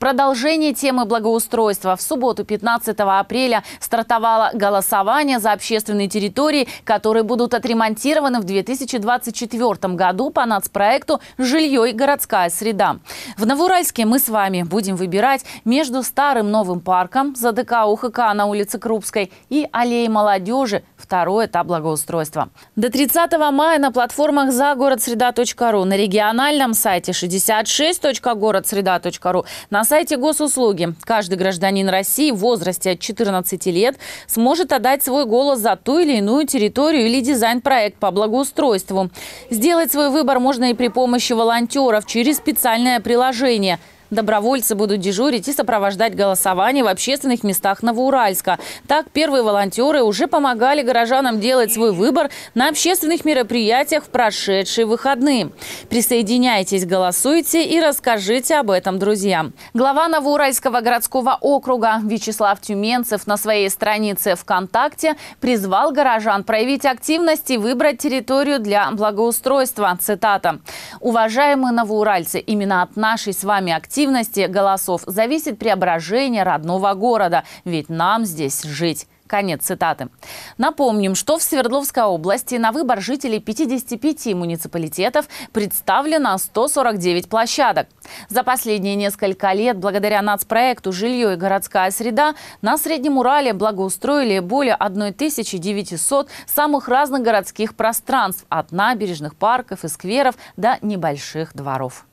продолжение темы благоустройства в субботу 15 апреля стартовало голосование за общественные территории, которые будут отремонтированы в 2024 году по нацпроекту «Жилье и городская среда». В Новоуральске мы с вами будем выбирать между старым новым парком за ДК УХК на улице Крупской и аллеей молодежи второй этап благоустройства. До 30 мая на платформах за город среда.ру на региональном сайте 66.городсреда.ру на сайте госуслуги каждый гражданин России в возрасте от 14 лет сможет отдать свой голос за ту или иную территорию или дизайн-проект по благоустройству. Сделать свой выбор можно и при помощи волонтеров через специальное приложение – Добровольцы будут дежурить и сопровождать голосование в общественных местах Новоуральска. Так, первые волонтеры уже помогали горожанам делать свой выбор на общественных мероприятиях в прошедшие выходные. Присоединяйтесь, голосуйте и расскажите об этом друзьям. Глава Новоуральского городского округа Вячеслав Тюменцев на своей странице ВКонтакте призвал горожан проявить активность и выбрать территорию для благоустройства. Цитата. «Уважаемые новоуральцы, именно от нашей с вами активности активности голосов зависит преображение родного города, ведь нам здесь жить. Конец цитаты. Напомним, что в Свердловской области на выбор жителей 55 муниципалитетов представлено 149 площадок. За последние несколько лет благодаря нацпроекту «Жилье и городская среда» на Среднем Урале благоустроили более 1900 самых разных городских пространств от набережных, парков и скверов до небольших дворов.